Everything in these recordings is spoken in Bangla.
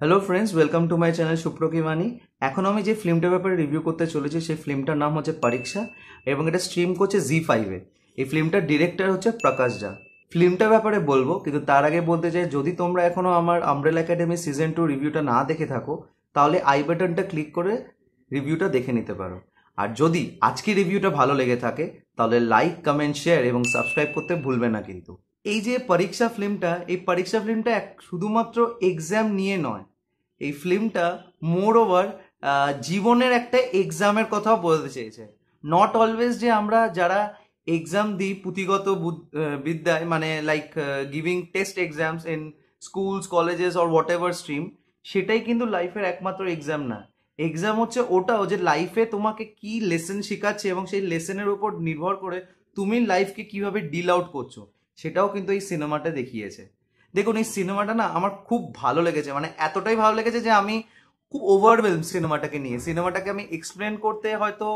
Hello friends welcome to my channel সুপ্রকি এখন আমি যে ফিল্মটার ব্যাপারে রিভিউ করতে চলেছি সেই ফিল্মটার নাম হচ্ছে পরীক্ষা এবং এটা স্ট্রিম করছে জি ফাইভে এই ফিল্মটার ডিরেক্টর হচ্ছে প্রকাশ ঝা ফিল্মটার ব্যাপারে বলবো কিন্তু তার আগে বলতে চাই যদি তোমরা এখনও আমার আমব্রেলা একাডেমি সিজন টু রিভিউটা না দেখে থাকো তাহলে আই বাটনটা ক্লিক করে রিভিউটা দেখে নিতে পারো আর যদি আজকের রিভিউটা ভালো লেগে থাকে তাহলে লাইক কমেন্ট শেয়ার এবং সাবস্ক্রাইব করতে ভুলবে না কিন্তু এই যে পরীক্ষা ফিল্মটা এই পরীক্ষা ফিল্মটা এক শুধুমাত্র এক্সাম নিয়ে নয় এই ফিল্মটা মোর ওভার জীবনের একটা এক্সামের কথাও বলতে চেয়েছে নট অলওয়েজ যে আমরা যারা এক্সাম দিই পুঁথিগত বিদ্যায় মানে like giving test exams in schools colleges or whatever stream সেটাই কিন্তু লাইফের একমাত্র এক্সাম না এক্সাম হচ্ছে ওটাও যে লাইফে তোমাকে কি লেসন শেখাচ্ছে এবং সেই লেসনের উপর নির্ভর করে তুমি লাইফকে কিভাবে ডিল আউট করছো সেটাও কিন্তু এই সিনেমাটা দেখিয়েছে দেখুন এই সিনেমাটা না আমার খুব ভালো লেগেছে মানে এতটাই ভালো লেগেছে যে আমি খুব ওভারওয়েলম সিনেমাটাকে নিয়ে সিনেমাটাকে আমি এক্সপ্লেন করতে হয়তো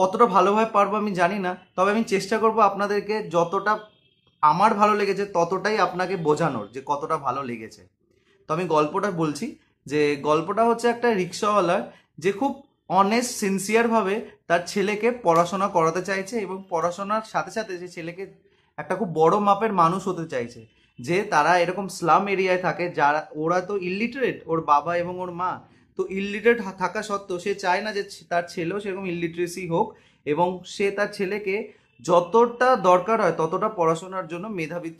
কতটা ভালোভাবে পারবো আমি জানি না তবে আমি চেষ্টা করব আপনাদেরকে যতটা আমার ভালো লেগেছে ততটাই আপনাকে বোঝানোর যে কতটা ভালো লেগেছে তো আমি গল্পটা বলছি যে গল্পটা হচ্ছে একটা রিক্সাওয়ালার যে খুব অনেস্ট সিনসিয়ারভাবে তার ছেলেকে পড়াশোনা করাতে চাইছে এবং পড়াশোনার সাথে সাথে যে ছেলেকে একটা খুব বড় মাপের মানুষ হতে চাইছে যে তারা এরকম স্লাম এরিয়ায় থাকে যারা ওরা তো ইলিটারেট ওর বাবা এবং ওর মা তো ইলিটারেট থাকা সত্ত্বেও সে চায় না যে তার ছেলেও সেরকম ইলিটারেসি হোক এবং সে তার ছেলেকে যতটা দরকার হয় ততটা পড়াশোনার জন্য মেধাবী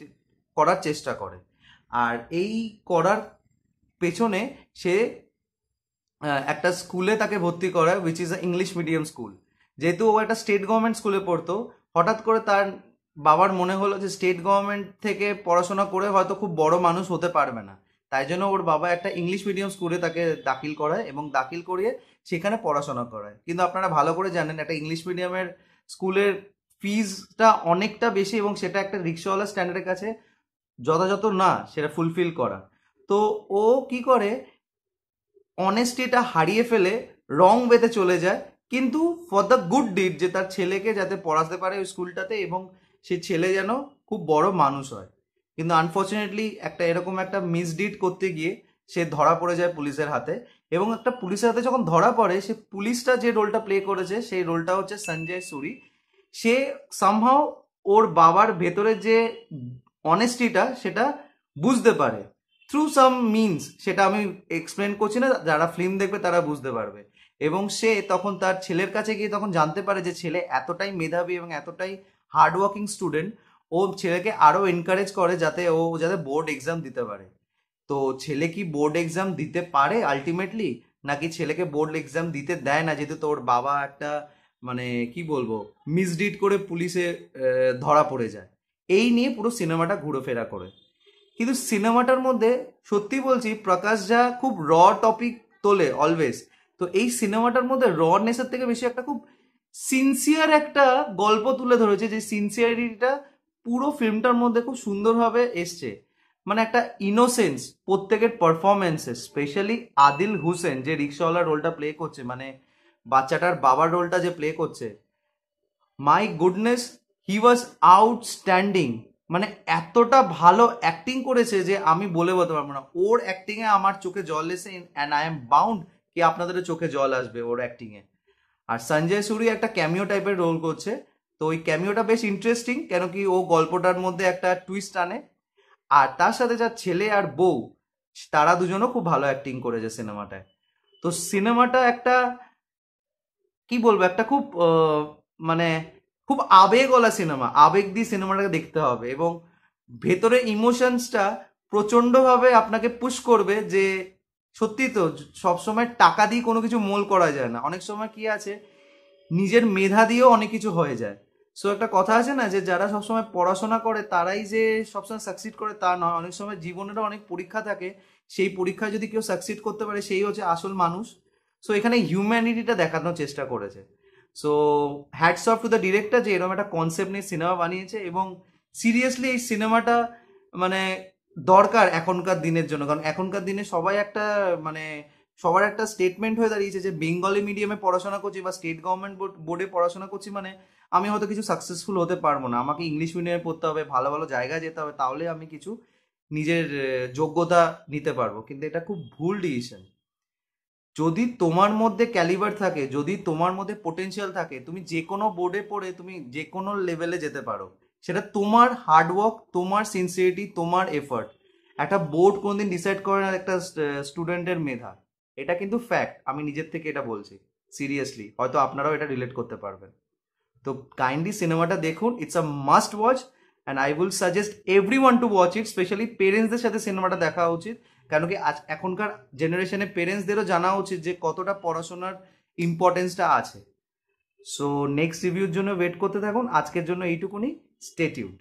করার চেষ্টা করে আর এই করার পেছনে সে একটা স্কুলে তাকে ভর্তি করায় which is a English medium school যেহেতু ও একটা স্টেট গভর্নমেন্ট স্কুলে পড়তো হঠাৎ করে তার বাবার মনে হলো যে স্টেট গভর্নমেন্ট থেকে পড়াশোনা করে হয়তো খুব বড় মানুষ হতে পারবে না তাই জন্য ওর বাবা একটা ইংলিশ মিডিয়াম স্কুলে তাকে দাখিল করায় এবং দাখিল করিয়ে সেখানে পড়াশোনা করায় কিন্তু আপনারা ভালো করে জানেন একটা ইংলিশ মিডিয়ামের স্কুলের ফিজটা অনেকটা বেশি এবং সেটা একটা রিক্সাওয়ালা স্ট্যান্ডার্ডের কাছে যথাযথ না সেটা ফুলফিল করা তো ও কি করে অনেস্টিটা হারিয়ে ফেলে রং বেতে চলে যায় কিন্তু ফর দ্য গুড ডিড যে তার ছেলেকে যাতে পড়াতে পারে ওই স্কুলটাতে এবং সে ছেলে যেন খুব বড় মানুষ হয় কিন্তু আনফর্চুনেটলি একটা এরকম একটা মিসডিড করতে গিয়ে সে ধরা পড়ে যায় পুলিশের হাতে এবং একটা পুলিশের হাতে যখন ধরা পড়ে সে পুলিশটা যে রোলটা প্লে করেছে সেই রোলটা হচ্ছে সঞ্জয় সুরি সে সামহাও ওর বাবার ভেতরে যে অনেস্টিটা সেটা বুঝতে পারে থ্রু সাম মিনস সেটা আমি এক্সপ্লেন করছি না যারা ফিল্ম দেখবে তারা বুঝতে পারবে এবং সে তখন তার ছেলের কাছে গিয়ে তখন জানতে পারে যে ছেলে এতটাই মেধাবী এবং এতটাই হার্ডওয়ার্কিং স্টুডেন্ট ও ছেলেকে আরও এনকারেজ করে যাতে ও যাতে বোর্ড এক্সাম দিতে পারে তো ছেলে কি বোর্ড এক্সাম দিতে পারে আলটিমেটলি নাকি ছেলেকে বোর্ড এক্সাম দিতে দেয় না যেহেতু তোর বাবা একটা মানে কি বলবো মিসডিড করে পুলিশে ধরা পড়ে যায় এই নিয়ে পুরো সিনেমাটা ঘুরোফেরা করে কিন্তু সিনেমাটার মধ্যে সত্যি বলছি প্রকাশ যা খুব র টপিক তোলে অলওয়েজ তো এই সিনেমাটার মধ্যে রনেসের থেকে বেশি একটা খুব সিনসিয়ার একটা গল্প তুলে ধরেছে যে সিনসিয়ারিটিটা পুরো ফিল্মটার মধ্যে খুব সুন্দরভাবে এসছে মানে একটা ইনোসেন্স প্রত্যেকের পারফরমেন্সে স্পেশালি আদিল হুসেন যে রিক্সাওয়ালা রোলটা প্লে করছে মানে বাচ্চাটার বাবার রোলটা যে প্লে করছে my goodness he was outstanding মানে এতটা ভালো অ্যাক্টিং করেছে যে আমি বলে বলতে পারবো না ওর অ্যাক্টিংয়ে আমার চোখে জল এসে অ্যান্ড আই এম বাউন্ড কি আপনাদের চোখে জল আসবে ওর অ্যাক্টিংয়ে আর সঞ্জয় সুরি একটা ক্যামিও টাইপের রোল করছে তো ওই ক্যামিওটা বেশ ইন্টারেস্টিং কেন কি ও গল্পটার মধ্যে একটা টুইস্ট আনে আর তার সাথে যার ছেলে আর বউ তারা দুজনও খুব ভালো অ্যাক্টিং করেছে সিনেমাটায় তো সিনেমাটা একটা কি বলবো একটা খুব মানে খুব আবেগওয়ালা সিনেমা আবেগ দিয়ে সিনেমাটাকে দেখতে হবে এবং ভেতরে ইমোশনসটা প্রচণ্ডভাবে আপনাকে পুশ করবে যে সত্যি তো সবসময় টাকা দিয়ে কোনো কিছু মোল করা যায় না অনেক সময় কি আছে নিজের মেধা দিয়েও অনেক কিছু হয়ে যায় সো একটা কথা আছে না যে যারা সবসময় পড়াশোনা করে তারাই যে সবসময় সাকসিড করে তা নয় অনেক সময় জীবনেরও অনেক পরীক্ষা থাকে সেই পরীক্ষায় যদি কেউ সাকসিড করতে পারে সেই হচ্ছে আসল মানুষ সো এখানে হিউম্যানিটিটা দেখানোর চেষ্টা করেছে so hats off to the director যে এরকম একটা কনসেপ্ট নিয়ে সিনেমা বানিয়েছে এবং সিরিয়াসলি এই সিনেমাটা মানে দরকার এখনকার দিনের জন্য কারণ এখনকার দিনে সবাই একটা মানে সবার একটা স্টেটমেন্ট হয়ে দাঁড়িয়েছে যে বেঙ্গলি মিডিয়ামে পড়াশোনা করছি বা স্টেট গভর্নমেন্ট বোর্ডে পড়াশোনা করছি মানে আমি হয়তো কিছু সাকসেসফুল হতে পারবো না আমাকে ইংলিশ মিডিয়ামে পড়তে হবে ভালো ভালো জায়গায় যেতে হবে তাহলে আমি কিছু নিজের যোগ্যতা নিতে পারবো কিন্তু এটা খুব ভুল ডিসিশন যদি তোমার মধ্যে ক্যালিবার থাকে যদি তোমার মধ্যে পোটেনশিয়াল থাকে তুমি যে কোনো বোর্ডে পড়ে তুমি যে কোনো লেভেলে যেতে পারো সেটা তোমার হার্ডওয়ার্ক তোমার সিনসিয়ারিটি তোমার এফার্ট একটা বোর্ড কোনদিন ডিসাইড করে না একটা স্টুডেন্টের মেধা এটা কিন্তু ফ্যাক্ট আমি নিজের থেকে এটা বলছি সিরিয়াসলি হয়তো আপনারাও এটা রিলেট করতে পারবেন তো কাইন্ডলি সিনেমাটা দেখুন it's a must watch and I will suggest everyone to watch it specially পেরেন্টসদের সাথে সিনেমাটা দেখা উচিত কেন কি আজ এখনকার জেনারেশনে পেরেন্টসদেরও জানা উচিত যে কতটা পড়াশোনার ইম্পর্টেন্সটা আছে সো নেক্সট রিভিউর জন্য ওয়েট করতে থাকুন আজকের জন্য এইটুকুনি Stay tuned.